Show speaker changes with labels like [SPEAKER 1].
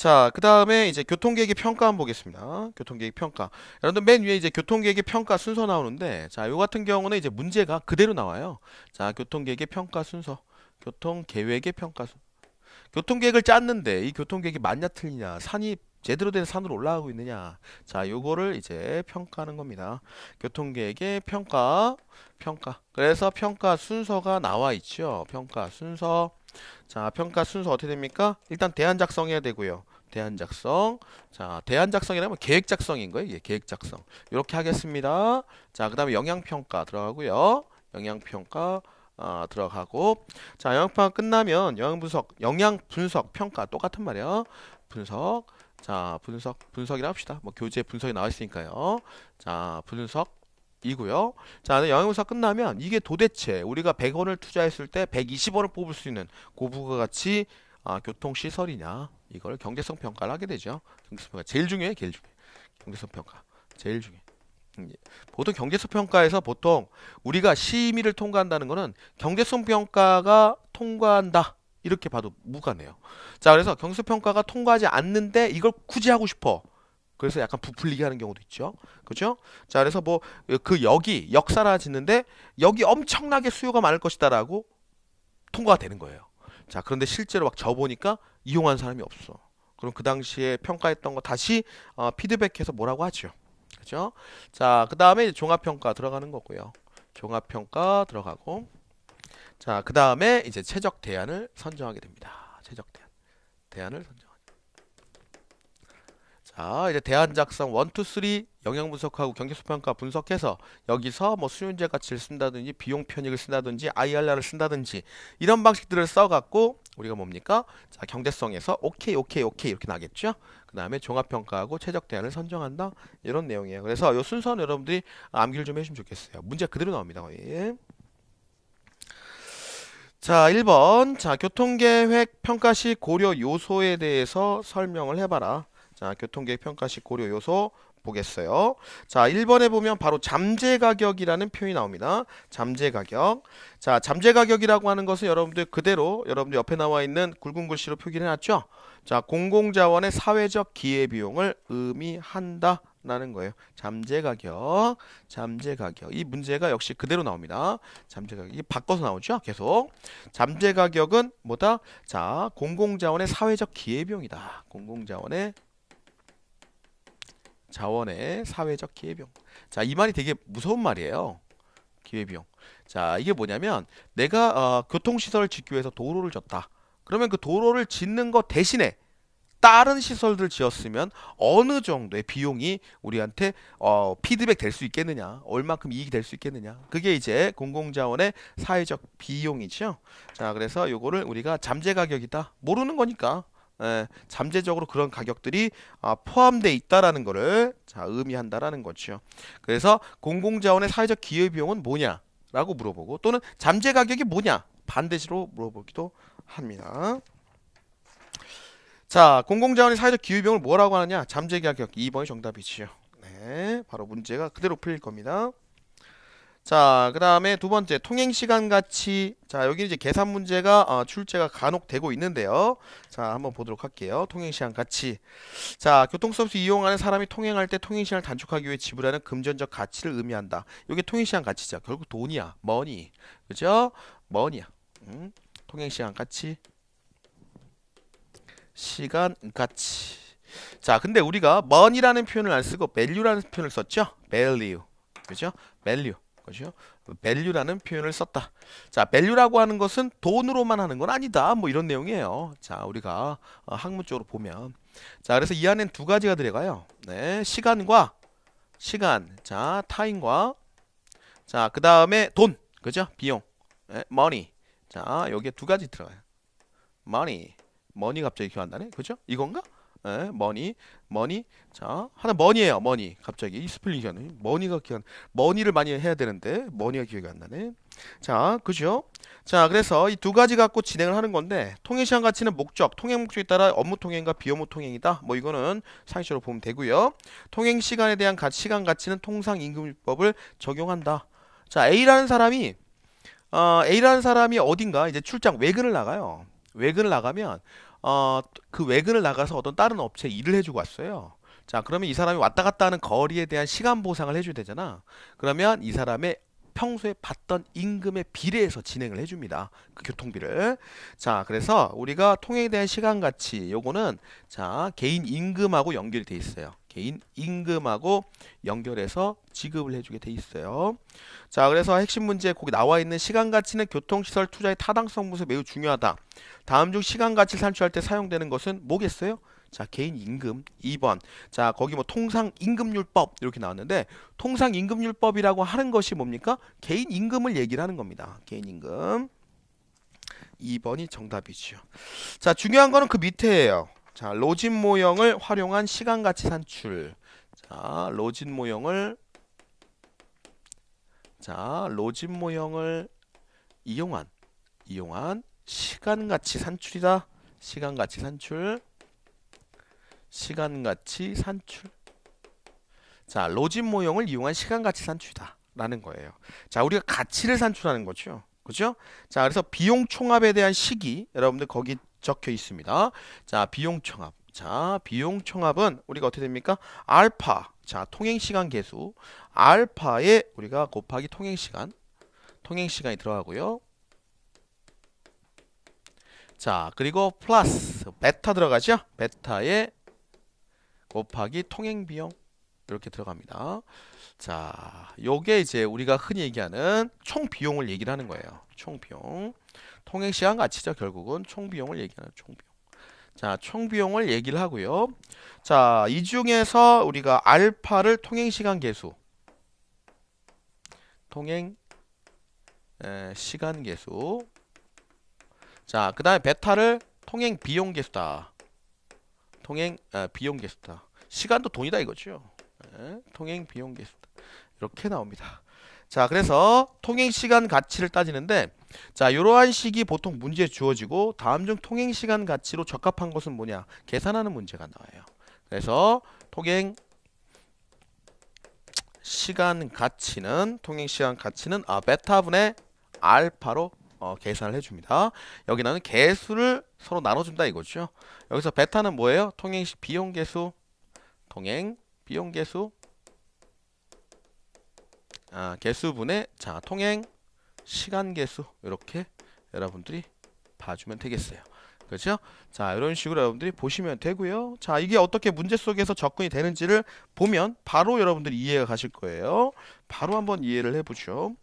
[SPEAKER 1] 자, 그 다음에 이제 교통계획의 평가 한번 보겠습니다. 교통계획 평가. 여러분들 맨 위에 이제 교통계획의 평가 순서 나오는데, 자, 요 같은 경우는 이제 문제가 그대로 나와요. 자, 교통계획의 평가 순서. 교통계획의 평가 순서. 교통계획을 짰는데, 이 교통계획이 맞냐 틀리냐, 산이 제대로 된 산으로 올라가고 있느냐. 자, 요거를 이제 평가하는 겁니다. 교통계획의 평가, 평가. 그래서 평가 순서가 나와 있죠. 평가 순서. 자 평가 순서 어떻게 됩니까? 일단 대안 작성해야 되고요. 대안 작성. 자, 대안 작성이라면 계획 작성인 거예요. 예, 계획 작성. 이렇게 하겠습니다. 자, 그다음에 영향 평가 들어가고요. 영향 평가 아, 들어가고 자, 영향 평가 끝나면 영향 분석, 영향 분석 평가 똑같은 말이에요. 분석. 자, 분석 분석이라 합시다. 뭐 교재 분석이 나와 있으니까요. 자, 분석 이고요. 자, 영양분석 끝나면 이게 도대체 우리가 100원을 투자했을 때 120원을 뽑을 수 있는 고부가가치 그 아, 교통시설이냐 이걸 경제성 평가를 하게 되죠. 경제성 평가 제일 중요해, 제일 중요해. 경제성 평가 제일 중요해. 음, 예. 보통 경제성 평가에서 보통 우리가 심의를 통과한다는 거는 경제성 평가가 통과한다 이렇게 봐도 무관해요. 자, 그래서 경제성 평가가 통과하지 않는데 이걸 굳이 하고 싶어. 그래서 약간 부풀리게 하는 경우도 있죠. 그렇죠? 자, 그래서 뭐 그 여기 역사라 짓는데 여기 엄청나게 수요가 많을 것이다라고 통과가 되는 거예요. 자 그런데 실제로 막 접보니까 이용한 사람이 없어. 그럼 그 당시에 평가했던 거 다시 어, 피드백해서 뭐라고 하죠. 그죠? 자, 그 다음에 종합평가 들어가는 거고요. 종합평가 들어가고 자, 그 다음에 이제 최적 대안을 선정하게 됩니다. 최적 대안. 대안을 선정. 자, 이제 대안 작성 1, 2, 3 영향 분석하고 경제수 평가 분석해서 여기서 뭐 수요인재 가치를 쓴다든지 비용 편익을 쓴다든지 IRR을 쓴다든지 이런 방식들을 써갖고 우리가 뭡니까? 자, 경제성에서 오케이, 오케이, 오케이 이렇게 나겠죠? 그 다음에 종합평가하고 최적 대안을 선정한다 이런 내용이에요. 그래서 이 순서는 여러분들이 암기를 좀 해주면 좋겠어요. 문제 그대로 나옵니다. 거의. 자, 1번. 자, 교통계획 평가 시 고려 요소에 대해서 설명을 해봐라. 자, 교통계획 평가 시 고려 요소 보겠어요. 자, 1번에 보면 바로 잠재 가격이라는 표현이 나옵니다. 잠재 가격. 자, 잠재 가격이라고 하는 것은 여러분들 그대로 여러분들 옆에 나와 있는 굵은 글씨로 표기를 해놨죠. 자, 공공자원의 사회적 기회 비용을 의미한다. 라는 거예요. 잠재 가격, 잠재 가격. 이 문제가 역시 그대로 나옵니다. 잠재 가격이 바꿔서 나오죠. 계속. 잠재 가격은 뭐다? 자, 공공자원의 사회적 기회비용이다. 공공자원의 자원의 사회적 기회비용. 자, 이 말이 되게 무서운 말이에요. 기회비용. 자, 이게 뭐냐면 내가 어, 교통시설을 짓기 위해서 도로를 졌다. 그러면 그 도로를 짓는 것 대신에 다른 시설들 지었으면 어느 정도의 비용이 우리한테 어, 피드백 될 수 있겠느냐, 얼만큼 이익이 될 수 있겠느냐. 그게 이제 공공자원의 사회적 비용이죠. 자, 그래서 요거를 우리가 잠재 가격이다 모르는 거니까 예, 잠재적으로 그런 가격들이 아, 포함되어 있다라는 것을 의미한다라는 거죠. 그래서 공공자원의 사회적 기여 비용은 뭐냐라고 물어보고 또는 잠재 가격이 뭐냐 반대시로 물어보기도 합니다. 자, 공공자원의 사회적 기여 비용을 뭐라고 하느냐? 잠재 가격 2번이 정답이지요. 네, 바로 문제가 그대로 풀릴 겁니다. 자, 그 다음에 두 번째 통행시간 같이 자, 여기 이제 계산 문제가 어, 출제가 간혹 되고 있는데요. 자, 한번 보도록 할게요. 통행시간 같이 자, 교통서비스 이용하는 사람이 통행할 때 통행시간을 단축하기 위해 지불하는 금전적 가치를 의미한다. 이게 통행시간 가치죠. 결국 돈이야. 머니. 그죠? 머니야. 음, 통행시간 가치 시간 가치 자 근데 우리가 머니라는 표현을 안 쓰고 v 류라는 표현을 썼죠 value 그죠 value 것이요. 그 v 라는 표현을 썼다. 자, v a 라고 하는 것은 돈으로만 하는 건 아니다. 뭐 이런 내용이에요. 자, 우리가 어, 학문적으로 보면 자, 그래서 이 안엔 두 가지가 들어가요. 네, 시간과 시간, 자, 타임과 자, 그 다음에 돈, 그죠? 비용, 네, money. 자, 여기에 두 가지 들어가요. money, money 갑자기 기억 안 나네, 그죠? 이건가? 에? 예, 머니, 머니. 자, 하나 머니예요. 머니. 갑자기 이스플링이 잖아요 머니가 기억 머니를 많이 해야 되는데 머니가 기억이 안 나네. 자, 그죠? 자, 그래서 이 두 가지 갖고 진행을 하는 건데 통행 시간 가치는 목적, 통행 목적에 따라 업무 통행과 비업무 통행이다. 뭐 이거는 상식적으로 보면 되고요. 통행 시간에 대한 가치, 시간 가치는 통상 임금법을 적용한다. 자, A라는 사람이 어, A라는 사람이 어딘가 이제 출장 외근을 나가요. 외근을 나가면 어, 그 외근을 나가서 어떤 다른 업체 에 일을 해주고 왔어요. 자, 그러면 이 사람이 왔다 갔다 하는 거리에 대한 시간 보상을 해줘야 되잖아. 그러면 이 사람의 평소에 받던 임금에 비례해서 진행을 해줍니다. 그 교통비를. 자, 그래서 우리가 통행에 대한 시간 가치, 요거는 자, 개인 임금하고 연결이 돼 있어요. 개인 임금하고 연결해서 지급을 해주게 돼 있어요. 자, 그래서 핵심 문제 거기 나와 있는 시간 가치는 교통시설 투자의 타당성 분석 매우 중요하다. 다음 중 시간 가치 산출할 때 사용되는 것은 뭐겠어요? 자, 개인 임금 2번. 자, 거기 뭐 통상 임금률법 이렇게 나왔는데 통상 임금률법이라고 하는 것이 뭡니까? 개인 임금을 얘기를 하는 겁니다. 개인 임금. 2번이 정답이죠 자, 중요한 거는 그 밑에예요. 자, 로진 모형을 활용한 시간 가치 산출. 자, 로진 모형을 자, 로진 모형을 이용한 이용한 시간 가치 산출이다. 시간 가치 산출. 시간 가치 산출. 자, 로진 모형을 이용한 시간 가치 산출이다. 라는 거예요. 자, 우리가 가치를 산출하는 거죠. 그죠? 자, 그래서 비용 총합에 대한 식이 여러분들 거기 적혀 있습니다. 자, 비용 총합. 자, 비용 총합은 우리가 어떻게 됩니까? 알파. 자, 통행 시간 계수. 알파에 우리가 곱하기 통행 시간. 통행 시간이 들어가고요. 자, 그리고 플러스 베타 들어가죠? 베타에 곱하기 통행 비용. 이렇게 들어갑니다. 자, 요게 이제 우리가 흔히 얘기하는 총 비용을 얘기를 하는 거예요. 총 비용. 통행 시간 가치죠. 결국은 총 비용을 얘기하는 총 비용. 자, 총 비용을 얘기를 하고요. 자, 이 중에서 우리가 알파를 통행 시간 계수 통행 에, 시간 계수 자, 그다음에 베타를 통행 비용 계수다. 통행 에, 비용 계수다. 시간도 돈이다 이거죠. 에, 통행 비용 계수다. 이렇게 나옵니다. 자, 그래서 통행 시간 가치를 따지는데 자, 이러한 식이 보통 문제에 주어지고 다음 중 통행 시간 가치로 적합한 것은 뭐냐? 계산하는 문제가 나와요. 그래서 통행 시간 가치는 통행 시간 가치는 아 베타분의 알파로 어, 계산을 해줍니다. 여기는 나 개수를 서로 나눠준다 이거죠. 여기서 베타는 뭐예요? 통행 비용 개수, 통행 비용 개수, 아 개수분의 자 통행 시간 개수 이렇게 여러분들이 봐주면 되겠어요. 그렇죠? 자 이런 식으로 여러분들이 보시면 되고요. 자 이게 어떻게 문제 속에서 접근이 되는지를 보면 바로 여러분들이 이해가 가실 거예요. 바로 한번 이해를 해보죠.